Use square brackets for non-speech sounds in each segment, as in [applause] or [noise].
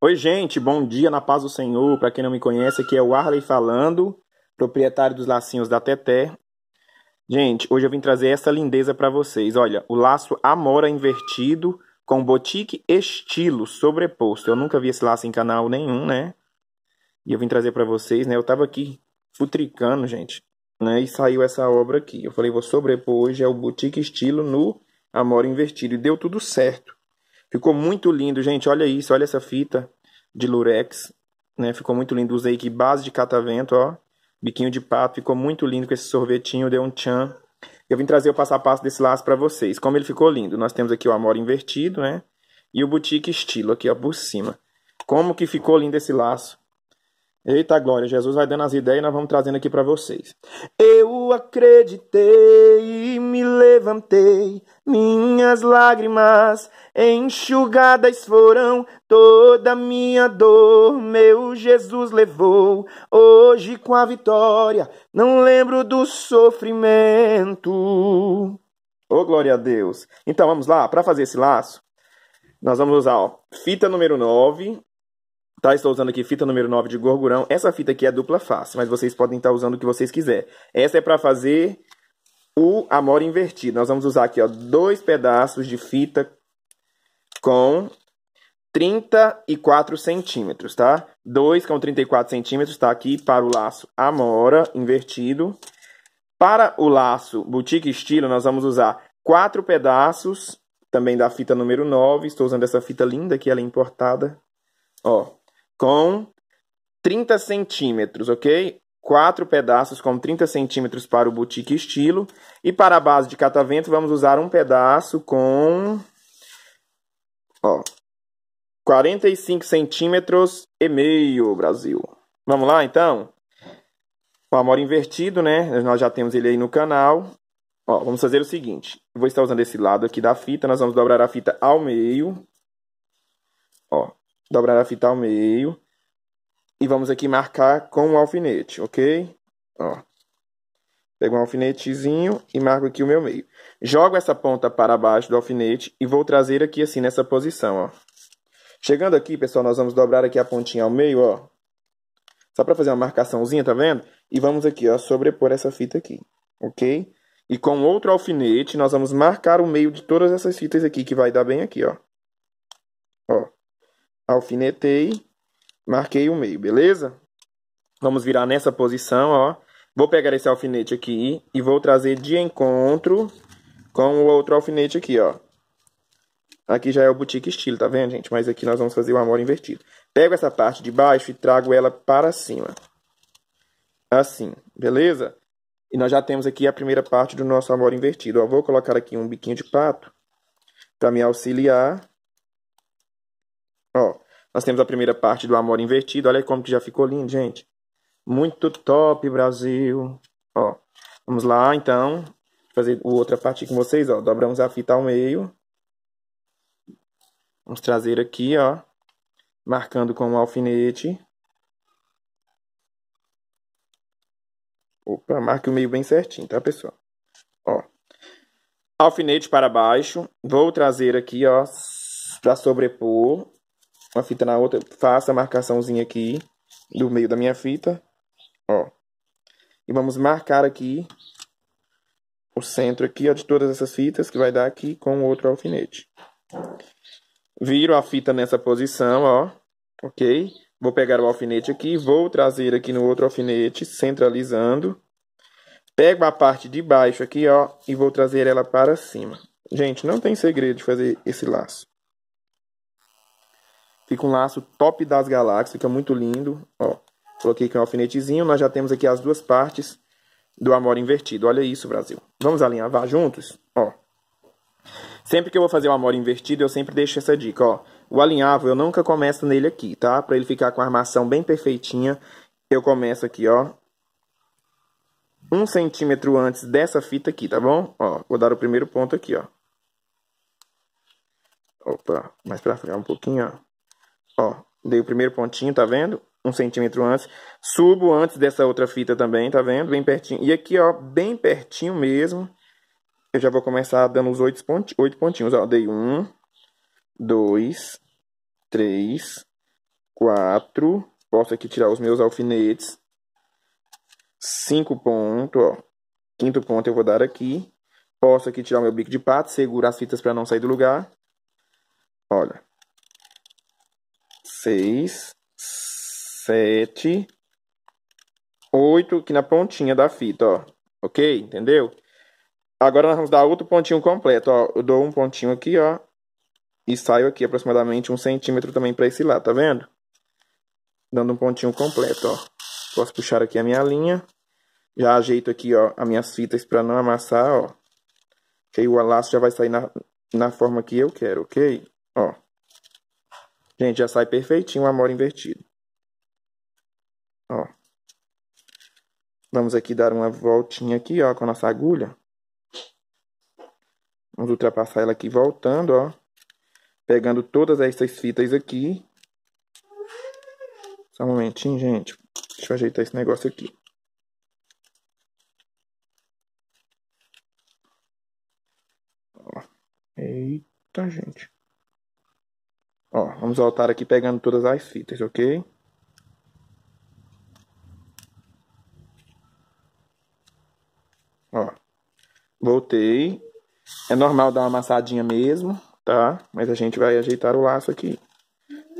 Oi, gente, bom dia na paz do Senhor. Para quem não me conhece, aqui é o Arley falando, proprietário dos lacinhos da Teté. Gente, hoje eu vim trazer essa lindeza para vocês. Olha, o laço Amora invertido com botique estilo sobreposto. Eu nunca vi esse laço em canal nenhum, né? E eu vim trazer para vocês, né? Eu tava aqui futricando, gente, né? E saiu essa obra aqui. Eu falei, vou sobrepor hoje é o botique estilo no Amora invertido e deu tudo certo. Ficou muito lindo, gente. Olha isso, olha essa fita de lurex, né? Ficou muito lindo. Usei aqui base de catavento, ó. Biquinho de pato, ficou muito lindo com esse sorvetinho, deu um tchan. Eu vim trazer o passo a passo desse laço para vocês. Como ele ficou lindo. Nós temos aqui o amor invertido, né? E o boutique estilo aqui, ó, por cima. Como que ficou lindo esse laço. Eita glória, Jesus vai dando as ideias e nós vamos trazendo aqui para vocês. Eu acreditei e me levantei, minhas lágrimas enxugadas foram, toda minha dor meu Jesus levou. Hoje com a vitória, não lembro do sofrimento. Ô oh, glória a Deus. Então vamos lá, para fazer esse laço, nós vamos usar ó, fita número 9, Tá, estou usando aqui fita número 9 de gorgurão. Essa fita aqui é dupla face, mas vocês podem estar tá usando o que vocês quiser. Essa é para fazer o amor invertido. Nós vamos usar aqui, ó, dois pedaços de fita com 34 centímetros, tá? dois com 34 centímetros está aqui para o laço Amora invertido. Para o laço Boutique Estilo, nós vamos usar quatro pedaços, também da fita número 9. Estou usando essa fita linda que ela é importada. Ó, com 30 centímetros, ok? Quatro pedaços com 30 centímetros para o boutique estilo. E para a base de catavento, vamos usar um pedaço com ó, 45 centímetros e meio, Brasil. Vamos lá, então? O amor invertido, né? Nós já temos ele aí no canal. Ó, vamos fazer o seguinte. vou estar usando esse lado aqui da fita. Nós vamos dobrar a fita ao meio. Ó, dobrar a fita ao meio e vamos aqui marcar com o um alfinete, ok? Ó. Pego um alfinetezinho e marco aqui o meu meio. Jogo essa ponta para baixo do alfinete e vou trazer aqui assim nessa posição, ó. Chegando aqui, pessoal, nós vamos dobrar aqui a pontinha ao meio, ó. Só para fazer uma marcaçãozinha, tá vendo? E vamos aqui, ó, sobrepor essa fita aqui, ok? E com outro alfinete, nós vamos marcar o meio de todas essas fitas aqui, que vai dar bem aqui, ó alfinetei, marquei o meio, beleza? Vamos virar nessa posição, ó. Vou pegar esse alfinete aqui e vou trazer de encontro com o outro alfinete aqui, ó. Aqui já é o boutique estilo, tá vendo, gente? Mas aqui nós vamos fazer o amor invertido. Pego essa parte de baixo e trago ela para cima. Assim, beleza? E nós já temos aqui a primeira parte do nosso amor invertido. Ó, vou colocar aqui um biquinho de pato para me auxiliar. Nós temos a primeira parte do Amor Invertido. Olha como que já ficou lindo, gente. Muito top, Brasil. Ó, vamos lá, então. Fazer outra parte com vocês, ó. Dobramos a fita ao meio. Vamos trazer aqui, ó. Marcando com o um alfinete. Opa, marque o meio bem certinho, tá, pessoal? Ó. Alfinete para baixo. Vou trazer aqui, ó, para sobrepor uma fita na outra, faço a marcaçãozinha aqui do meio da minha fita, ó. E vamos marcar aqui o centro aqui, ó, de todas essas fitas, que vai dar aqui com o outro alfinete. Viro a fita nessa posição, ó, ok? Vou pegar o alfinete aqui, vou trazer aqui no outro alfinete, centralizando. Pego a parte de baixo aqui, ó, e vou trazer ela para cima. Gente, não tem segredo de fazer esse laço. Fica um laço top das galáxias, fica muito lindo. Ó, coloquei aqui um alfinetezinho, nós já temos aqui as duas partes do amor invertido. Olha isso, Brasil. Vamos alinhavar juntos? Ó. Sempre que eu vou fazer o amor invertido, eu sempre deixo essa dica, ó. O alinhavo eu nunca começo nele aqui, tá? Para ele ficar com a armação bem perfeitinha, eu começo aqui, ó. Um centímetro antes dessa fita aqui, tá bom? Ó, vou dar o primeiro ponto aqui, ó. Opa, mais pra frente um pouquinho, ó. Ó, dei o primeiro pontinho, tá vendo? Um centímetro antes. Subo antes dessa outra fita também, tá vendo? Bem pertinho. E aqui, ó, bem pertinho mesmo. Eu já vou começar dando os oito, ponti oito pontinhos, ó. Dei um, dois, três, quatro. Posso aqui tirar os meus alfinetes. Cinco pontos, ó. Quinto ponto eu vou dar aqui. Posso aqui tirar o meu bico de pato, seguro as fitas para não sair do lugar. Olha, seis, sete, oito aqui na pontinha da fita, ó. Ok? Entendeu? Agora nós vamos dar outro pontinho completo, ó. Eu dou um pontinho aqui, ó. E saio aqui aproximadamente um centímetro também para esse lado, tá vendo? Dando um pontinho completo, ó. Posso puxar aqui a minha linha. Já ajeito aqui, ó, as minhas fitas para não amassar, ó. Que aí o laço já vai sair na, na forma que eu quero, ok? Ó. Gente, já sai perfeitinho o invertido. Ó. Vamos aqui dar uma voltinha aqui, ó, com a nossa agulha. Vamos ultrapassar ela aqui voltando, ó. Pegando todas essas fitas aqui. Só um momentinho, gente. Deixa eu ajeitar esse negócio aqui. Ó. Eita, gente. Ó, vamos voltar aqui pegando todas as fitas, ok? Ó, voltei. É normal dar uma amassadinha mesmo, tá? Mas a gente vai ajeitar o laço aqui.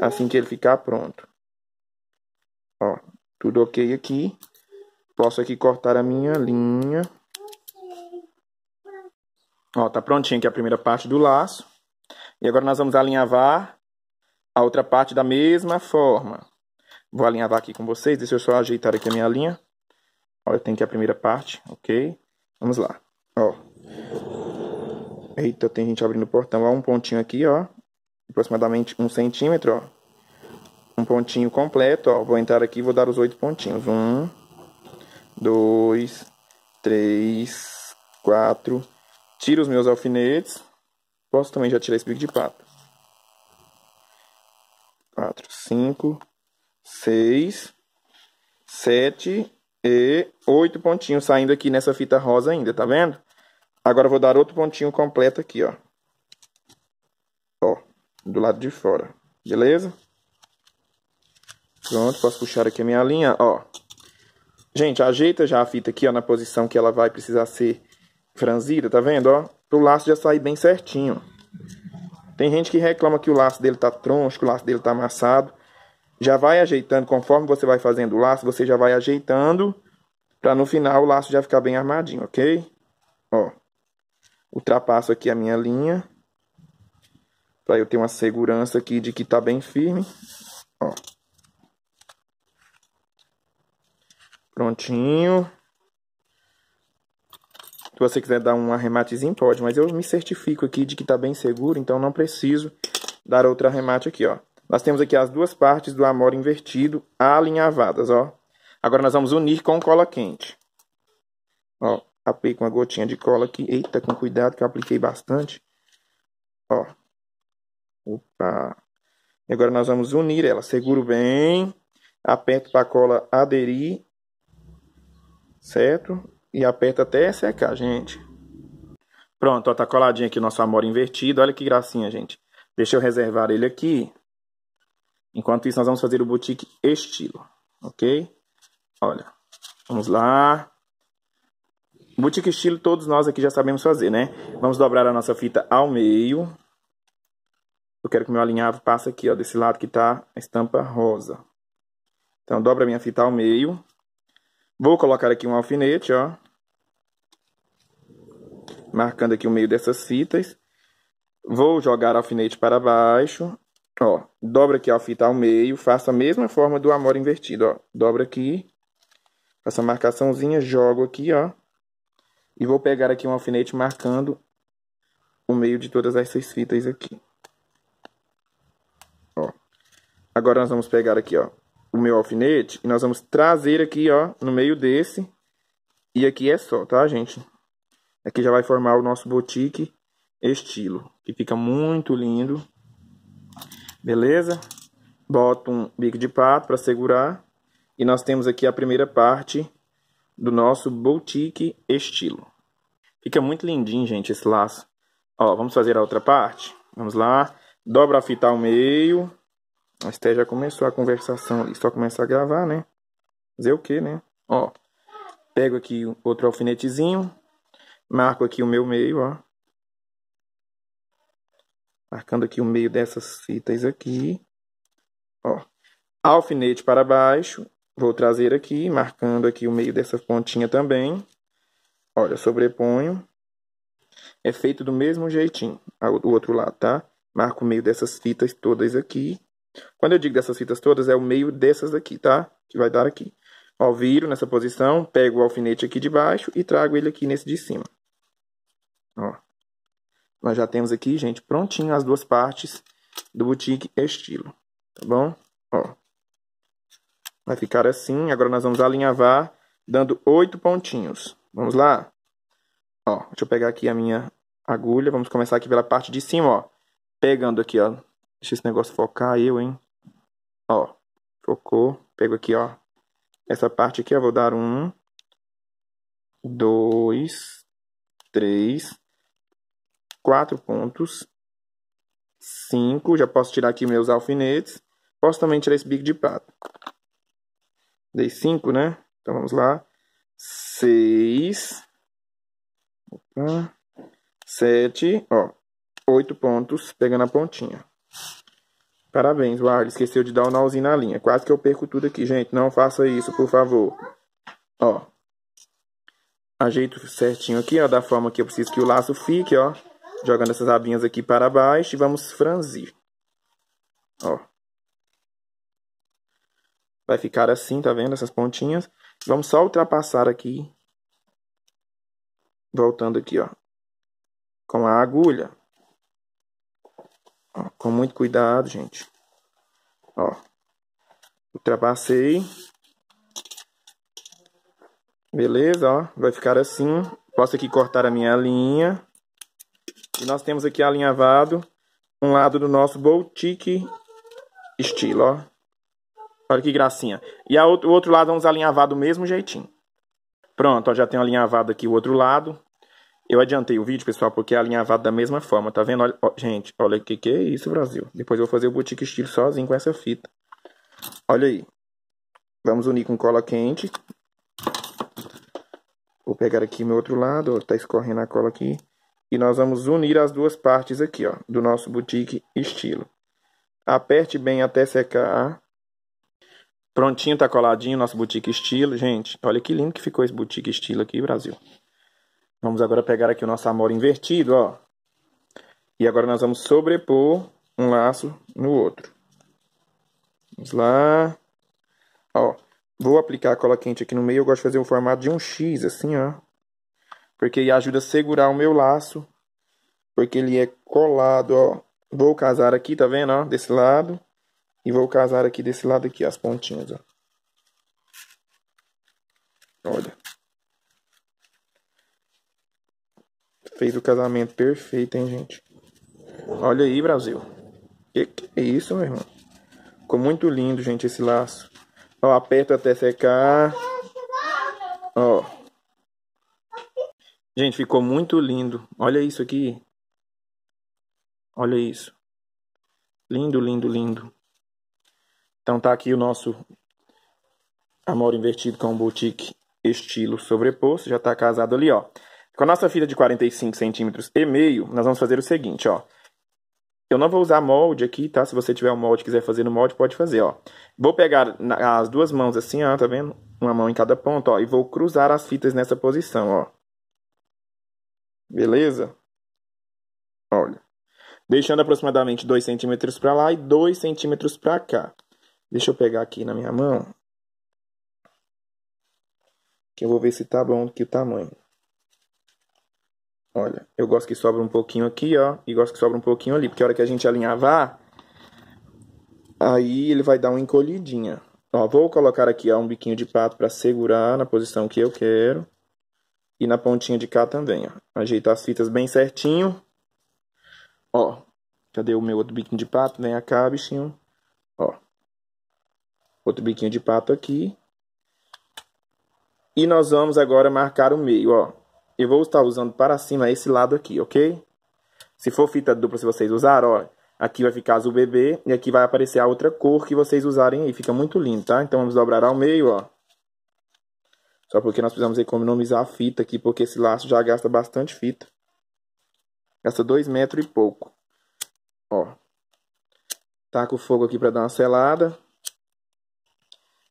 Assim que ele ficar pronto. Ó, tudo ok aqui. Posso aqui cortar a minha linha. Ó, tá prontinha aqui a primeira parte do laço. E agora nós vamos alinhavar a outra parte da mesma forma. Vou alinhavar aqui com vocês, deixa eu só ajeitar aqui a minha linha. Olha tem aqui a primeira parte, ok? Vamos lá, ó. Eita, tem gente abrindo o portão, ó, um pontinho aqui, ó. Aproximadamente um centímetro, ó. Um pontinho completo, ó. Vou entrar aqui e vou dar os oito pontinhos. Um, dois, três, quatro. Tiro os meus alfinetes. Posso também já tirar esse bico de pato quatro, cinco, seis, sete e oito pontinhos saindo aqui nessa fita rosa ainda, tá vendo? Agora eu vou dar outro pontinho completo aqui, ó. Ó, do lado de fora, beleza? Pronto, posso puxar aqui a minha linha, ó. Gente, ajeita já a fita aqui, ó, na posição que ela vai precisar ser franzida, tá vendo, ó? Pro laço já sair bem certinho. Tem gente que reclama que o laço dele tá troncho, que o laço dele tá amassado. Já vai ajeitando, conforme você vai fazendo o laço, você já vai ajeitando para no final o laço já ficar bem armadinho, ok? Ó, ultrapasso aqui a minha linha para eu ter uma segurança aqui de que tá bem firme. Ó. Prontinho. Se você quiser dar um arrematezinho, pode, mas eu me certifico aqui de que está bem seguro, então não preciso dar outro arremate aqui, ó. Nós temos aqui as duas partes do amor invertido alinhavadas, ó. Agora nós vamos unir com cola quente. Ó, aplico uma gotinha de cola aqui. Eita, com cuidado que eu apliquei bastante. Ó. Opa. E agora nós vamos unir ela. Seguro bem. Aperto para a cola aderir. Certo? e aperta até secar, gente. Pronto, ó, tá coladinho aqui o nosso amor invertido. Olha que gracinha, gente. Deixa eu reservar ele aqui. Enquanto isso, nós vamos fazer o boutique estilo, ok? Olha, vamos lá. Boutique estilo todos nós aqui já sabemos fazer, né? Vamos dobrar a nossa fita ao meio. Eu quero que meu alinhavo passe aqui, ó, desse lado que tá a estampa rosa. Então, dobra a minha fita ao meio. Vou colocar aqui um alfinete, ó marcando aqui o meio dessas fitas. Vou jogar alfinete para baixo, ó, dobra aqui a fita ao meio, faço a mesma forma do amor invertido, ó, dobra aqui, faço a marcaçãozinha, jogo aqui, ó, e vou pegar aqui um alfinete marcando o meio de todas essas fitas aqui. Ó. Agora nós vamos pegar aqui, ó, o meu alfinete e nós vamos trazer aqui, ó, no meio desse. E aqui é só, tá, gente? Aqui é já vai formar o nosso boutique estilo, que fica muito lindo. Beleza? Boto um bico de pato para segurar. E nós temos aqui a primeira parte do nosso boutique estilo. Fica muito lindinho, gente, esse laço. Ó, vamos fazer a outra parte? Vamos lá. Dobra a fita ao meio. Até já começou a conversação ali. Só começa a gravar, né? Fazer o quê, né? Ó, pego aqui outro alfinetezinho. Marco aqui o meu meio, ó. Marcando aqui o meio dessas fitas aqui. Ó. Alfinete para baixo. Vou trazer aqui, marcando aqui o meio dessa pontinha também. Olha, sobreponho. É feito do mesmo jeitinho, o outro lado, tá? Marco o meio dessas fitas todas aqui. Quando eu digo dessas fitas todas, é o meio dessas aqui, tá? Que vai dar aqui. Ó, viro nessa posição, pego o alfinete aqui de baixo e trago ele aqui nesse de cima. Ó. Nós já temos aqui, gente, prontinho as duas partes do boutique estilo, tá bom? Ó. Vai ficar assim, agora nós vamos alinhavar dando oito pontinhos. Vamos lá? Ó, deixa eu pegar aqui a minha agulha, vamos começar aqui pela parte de cima, ó. Pegando aqui, ó. Deixa esse negócio focar eu, hein? Ó, focou. Pego aqui, ó. Essa parte aqui, eu vou dar um, dois, três, quatro pontos. 5, já posso tirar aqui meus alfinetes. Posso também tirar esse bico de prata. Dei 5, né? Então vamos lá. 6. Opa. 7, ó. 8 pontos, pegando a pontinha. Parabéns, o esqueceu de dar o um nozinho na linha. Quase que eu perco tudo aqui, gente. Não faça isso, por favor. Ó. Ajeito certinho aqui, ó, da forma que eu preciso que o laço fique, ó jogando essas abinhas aqui para baixo e vamos franzir. Ó. Vai ficar assim, tá vendo? Essas pontinhas. Vamos só ultrapassar aqui. Voltando aqui, ó. Com a agulha. Ó, com muito cuidado, gente. Ó. Ultrapassei. Beleza, ó. Vai ficar assim. Posso aqui cortar a minha linha. E nós temos aqui alinhavado um lado do nosso boutique estilo, ó. Olha que gracinha. E a outro, o outro lado vamos é alinhavar do mesmo jeitinho. Pronto, ó, já tenho alinhavado aqui o outro lado. Eu adiantei o vídeo, pessoal, porque é alinhavado da mesma forma, tá vendo? Olha, ó, gente, olha o que, que é isso, Brasil. Depois eu vou fazer o boutique estilo sozinho com essa fita. Olha aí. Vamos unir com cola quente. Vou pegar aqui meu outro lado, ó, tá escorrendo a cola aqui. E nós vamos unir as duas partes aqui, ó, do nosso boutique estilo. Aperte bem até secar. Prontinho, tá coladinho nosso boutique estilo. Gente, olha que lindo que ficou esse boutique estilo aqui, Brasil. Vamos agora pegar aqui o nosso amor invertido, ó. E agora nós vamos sobrepor um laço no outro. Vamos lá. Ó, vou aplicar a cola quente aqui no meio. Eu gosto de fazer o formato de um X, assim, ó porque ele ajuda a segurar o meu laço, porque ele é colado, ó. Vou casar aqui, tá vendo, ó, desse lado, e vou casar aqui desse lado aqui, as pontinhas, ó. Olha. Fez o casamento perfeito, hein, gente? Olha aí, Brasil. Que que é isso, meu irmão? Ficou muito lindo, gente, esse laço. Ó, aperta até secar. Ó. Gente, ficou muito lindo. Olha isso aqui. Olha isso. Lindo, lindo, lindo. Então tá aqui o nosso amor invertido com boutique estilo sobreposto. Já tá casado ali, ó. Com a nossa fita de 45 centímetros e meio, nós vamos fazer o seguinte, ó. Eu não vou usar molde aqui, tá? Se você tiver um molde quiser fazer no molde, pode fazer, ó. Vou pegar as duas mãos assim, ó, tá vendo? Uma mão em cada ponto, ó. E vou cruzar as fitas nessa posição, ó. Beleza? Olha. Deixando aproximadamente 2 centímetros para lá e 2 centímetros para cá. Deixa eu pegar aqui na minha mão. Que eu vou ver se tá bom aqui o tamanho. Olha, eu gosto que sobra um pouquinho aqui, ó. E gosto que sobra um pouquinho ali. Porque a hora que a gente alinhavar, aí ele vai dar uma encolhidinha. Ó, vou colocar aqui ó, um biquinho de pato para segurar na posição que eu quero e na pontinha de cá também, ó. Ajeita as fitas bem certinho. Ó, cadê o meu outro biquinho de pato? Vem cá, bichinho. Ó. Outro biquinho de pato aqui. E nós vamos agora marcar o meio, ó. Eu vou estar usando para cima esse lado aqui, ok? Se for fita dupla, se vocês usaram, ó. Aqui vai ficar azul bebê e aqui vai aparecer a outra cor que vocês usarem aí. Fica muito lindo, tá? Então, vamos dobrar ao meio, ó. Só porque nós precisamos economizar a fita aqui, porque esse laço já gasta bastante fita. Gasta 2 metros e pouco. Ó. Taca tá o fogo aqui para dar uma selada.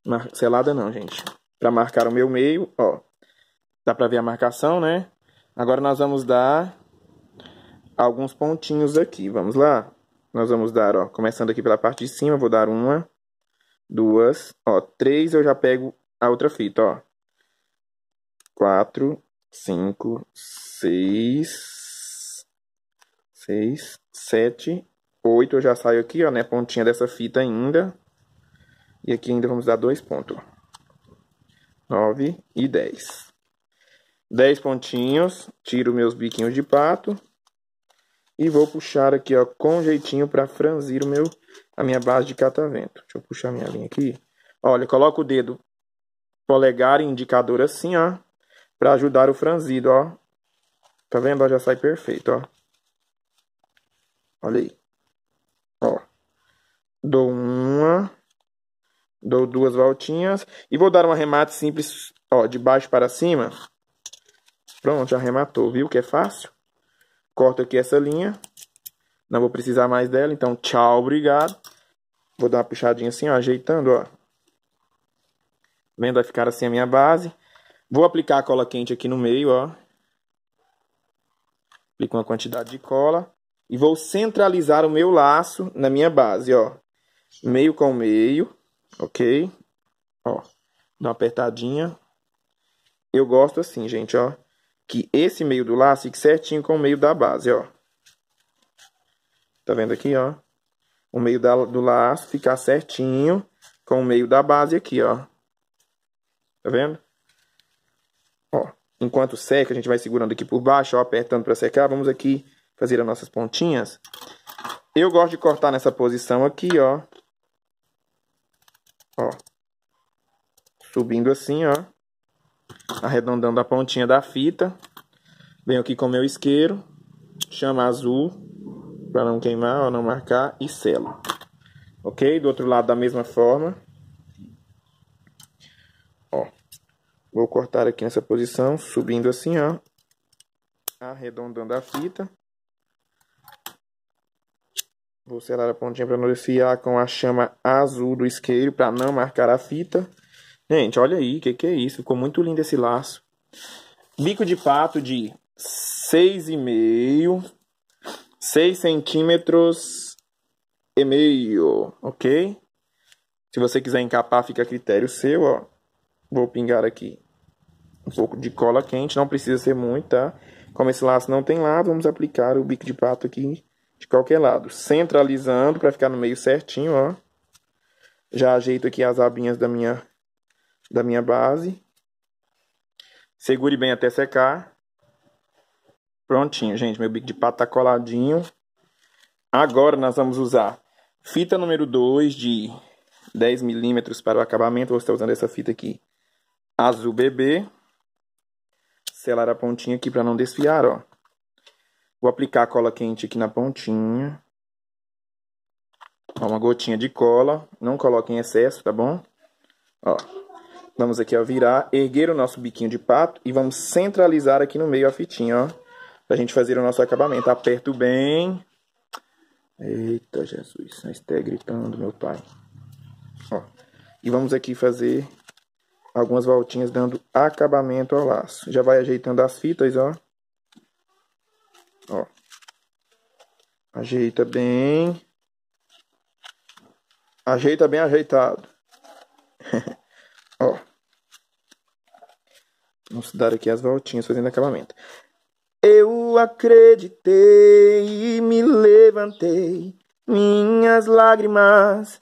Mar... Selada não, gente. Para marcar o meu meio, ó. Dá para ver a marcação, né? Agora nós vamos dar alguns pontinhos aqui. Vamos lá? Nós vamos dar, ó, começando aqui pela parte de cima, vou dar uma, duas, ó, três, eu já pego a outra fita, ó quatro, cinco, seis, seis, sete, oito. Eu já saio aqui, ó, né? Pontinha dessa fita ainda. E aqui ainda vamos dar dois pontos. Nove e dez. Dez pontinhos. Tiro meus biquinhos de pato. E vou puxar aqui, ó, com jeitinho para franzir o meu, a minha base de catavento. Deixa eu puxar minha linha aqui. Olha, coloca o dedo polegar e indicador assim, ó para ajudar o franzido, ó. Tá vendo? já sai perfeito, ó. Olha aí. Ó. Dou uma. Dou duas voltinhas. E vou dar um arremate simples, ó, de baixo para cima. Pronto, já arrematou, viu que é fácil? Corto aqui essa linha. Não vou precisar mais dela, então tchau, obrigado. Vou dar uma puxadinha assim, ó, ajeitando, ó. Vendo? Vai ficar assim a minha base. Vou aplicar a cola quente aqui no meio, ó. Aplico uma quantidade de cola. E vou centralizar o meu laço na minha base, ó. Meio com meio, ok? Ó, dá uma apertadinha. Eu gosto assim, gente, ó. Que esse meio do laço fique certinho com o meio da base, ó. Tá vendo aqui, ó? O meio da, do laço ficar certinho com o meio da base aqui, ó. Tá vendo? enquanto seca, a gente vai segurando aqui por baixo, ó, apertando para secar. Vamos aqui fazer as nossas pontinhas. Eu gosto de cortar nessa posição aqui, ó. Ó. Subindo assim, ó. Arredondando a pontinha da fita. Venho aqui com meu isqueiro. Chama azul. Para não queimar, ó, não marcar. E selo. Ok? Do outro lado da mesma forma. Vou cortar aqui nessa posição, subindo assim, ó. Arredondando a fita. Vou selar a pontinha para não desfiar com a chama azul do isqueiro para não marcar a fita. Gente, olha aí, o que, que é isso? Ficou muito lindo esse laço. Bico de pato de 6,5, 6 centímetros e meio, ok? Se você quiser encapar, fica a critério seu, ó. Vou pingar aqui um pouco de cola quente, não precisa ser muito, tá? Como esse laço não tem lado, vamos aplicar o bico de pato aqui de qualquer lado. Centralizando para ficar no meio certinho, ó. Já ajeito aqui as abinhas da minha, da minha base. Segure bem até secar. Prontinho, gente. Meu bico de pato tá coladinho. Agora nós vamos usar fita número 2 de 10 milímetros para o acabamento. Vou estar usando essa fita aqui azul bebê selar a pontinha aqui para não desfiar, ó. Vou aplicar a cola quente aqui na pontinha. Ó, uma gotinha de cola. Não coloque em excesso, tá bom? Ó. Vamos aqui, ó, virar, erguer o nosso biquinho de pato e vamos centralizar aqui no meio a fitinha, ó. Pra gente fazer o nosso acabamento. Aperto bem. Eita, Jesus. Está gritando, meu pai. Ó. E vamos aqui fazer algumas voltinhas dando acabamento ao laço. Já vai ajeitando as fitas, ó. Ó. Ajeita bem. Ajeita bem ajeitado. [laughs] ó. Vamos dar aqui as voltinhas fazendo acabamento. Eu acreditei e me levantei. Minhas lágrimas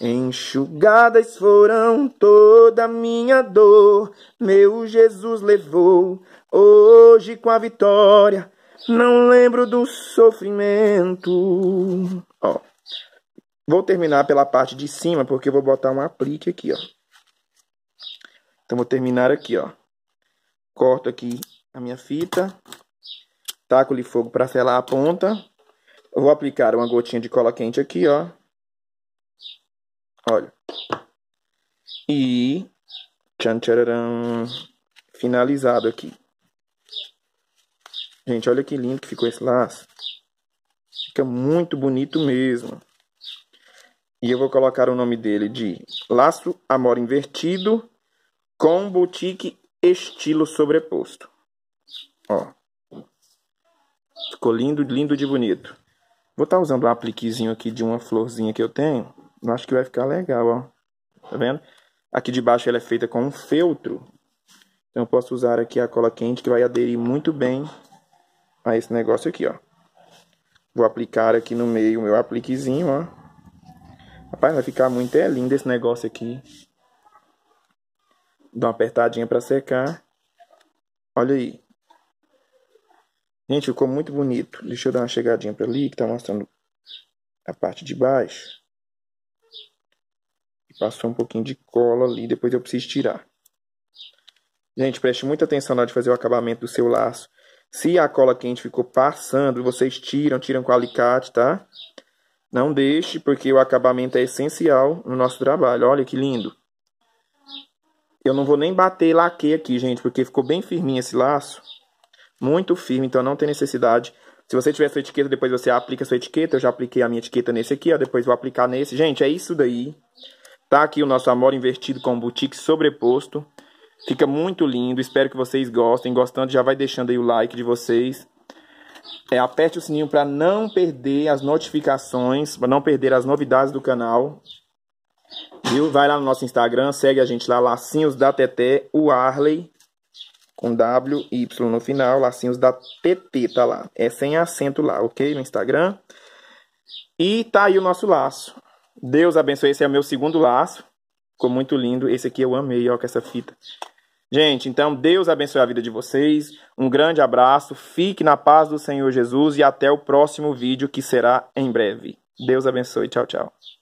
Enxugadas foram toda minha dor, meu Jesus levou hoje com a vitória. Não lembro do sofrimento. Ó, vou terminar pela parte de cima porque eu vou botar um aplique aqui, ó. Então vou terminar aqui, ó. Corto aqui a minha fita, taco-lhe fogo para selar a ponta. Eu vou aplicar uma gotinha de cola quente aqui, ó Olha. E. Tchan, finalizado aqui. Gente, olha que lindo que ficou esse laço. Fica muito bonito mesmo. E eu vou colocar o nome dele de Laço Amor Invertido com Boutique Estilo Sobreposto. Ó. Ficou lindo, lindo de bonito. Vou estar tá usando um apliquezinho aqui de uma florzinha que eu tenho. Eu acho que vai ficar legal, ó. Tá vendo? Aqui de baixo ela é feita com um feltro. Então eu posso usar aqui a cola quente que vai aderir muito bem a esse negócio aqui, ó. Vou aplicar aqui no meio o meu apliquezinho, ó. Rapaz, vai ficar muito é lindo esse negócio aqui. Dá uma apertadinha para secar. Olha aí. Gente, ficou muito bonito. Deixa eu dar uma chegadinha para ali, que tá mostrando a parte de baixo. Passou um pouquinho de cola ali, depois eu preciso tirar. Gente, preste muita atenção na hora de fazer o acabamento do seu laço. Se a cola quente ficou passando, vocês tiram, tiram com o alicate, tá? Não deixe, porque o acabamento é essencial no nosso trabalho. Olha que lindo. Eu não vou nem bater laque aqui, gente, porque ficou bem firminho esse laço. Muito firme, então não tem necessidade. Se você tiver sua etiqueta, depois você aplica sua etiqueta. Eu já apliquei a minha etiqueta nesse aqui, ó. Depois vou aplicar nesse. Gente, é isso daí. Tá aqui o nosso amor invertido com boutique sobreposto. Fica muito lindo, espero que vocês gostem. Gostando, já vai deixando aí o like de vocês. É, aperte o sininho para não perder as notificações, para não perder as novidades do canal. Viu? Vai lá no nosso Instagram, segue a gente lá, Lacinhos da TT o Arley, com W e Y no final, Lacinhos da TT, tá lá. É sem acento lá, ok? No Instagram. E tá aí o nosso laço. Deus abençoe. Esse é o meu segundo laço. Ficou muito lindo. Esse aqui eu amei, ó, com essa fita. Gente, então Deus abençoe a vida de vocês. Um grande abraço. Fique na paz do Senhor Jesus e até o próximo vídeo que será em breve. Deus abençoe. Tchau, tchau.